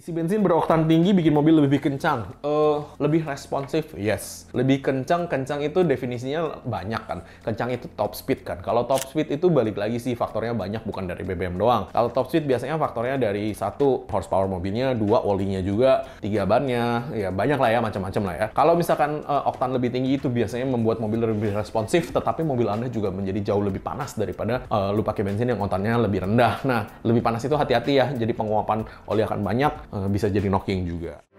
Isi bensin beroktan tinggi bikin mobil lebih kencang. Uh, lebih responsif, yes. Lebih kencang, kencang itu definisinya banyak kan. Kencang itu top speed kan. Kalau top speed itu balik lagi sih faktornya banyak bukan dari BBM doang. Kalau top speed biasanya faktornya dari satu horsepower mobilnya, dua olinya juga, tiga bannya, ya banyak lah ya macam-macam lah ya. Kalau misalkan uh, oktan lebih tinggi itu biasanya membuat mobil lebih responsif, tetapi mobil anda juga menjadi jauh lebih panas daripada uh, lu pakai bensin yang oktannya lebih rendah. Nah, lebih panas itu hati-hati ya. Jadi penguapan oli akan banyak Eh, bisa jadi knocking juga